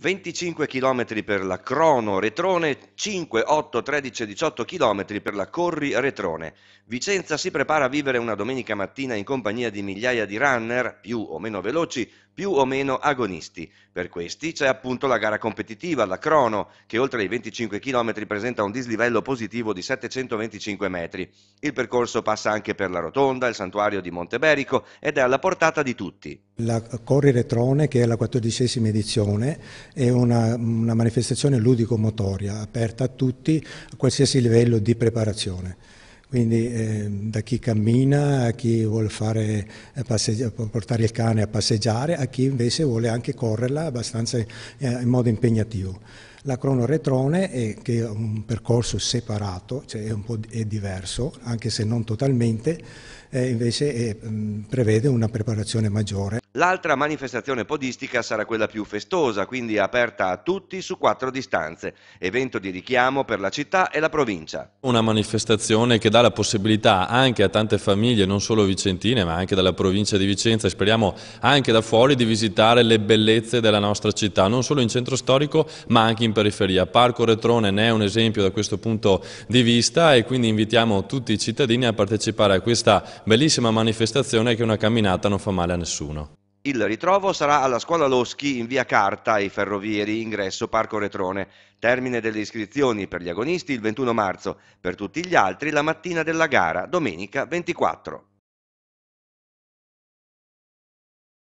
25 km per la Crono Retrone, 5, 8, 13, 18 km per la Corri Retrone. Vicenza si prepara a vivere una domenica mattina in compagnia di migliaia di runner, più o meno veloci, più o meno agonisti. Per questi c'è appunto la gara competitiva, la Crono, che oltre ai 25 km presenta un dislivello positivo di 725 metri. Il percorso passa anche per la Rotonda, il santuario di Monteberico ed è alla portata di tutti. La Corri Retrone, che è la quattordicesima edizione, è una, una manifestazione ludico-motoria aperta a tutti a qualsiasi livello di preparazione. Quindi eh, da chi cammina a chi vuole fare, eh, eh, portare il cane a passeggiare, a chi invece vuole anche correrla abbastanza eh, in modo impegnativo. La cronoretrone, è, che è un percorso separato, cioè è, è diverso, anche se non totalmente, eh, invece mm, prevede una preparazione maggiore. L'altra manifestazione podistica sarà quella più festosa, quindi aperta a tutti su quattro distanze, evento di richiamo per la città e la provincia. Una manifestazione che dà la possibilità anche a tante famiglie, non solo vicentine, ma anche dalla provincia di Vicenza e speriamo anche da fuori di visitare le bellezze della nostra città, non solo in centro storico, ma anche in periferia. Parco Retrone ne è un esempio da questo punto di vista e quindi invitiamo tutti i cittadini a partecipare a questa bellissima manifestazione che una camminata non fa male a nessuno. Il ritrovo sarà alla scuola Loschi in via Carta ai Ferrovieri, ingresso Parco Retrone. Termine delle iscrizioni per gli agonisti il 21 marzo, per tutti gli altri la mattina della gara, domenica 24.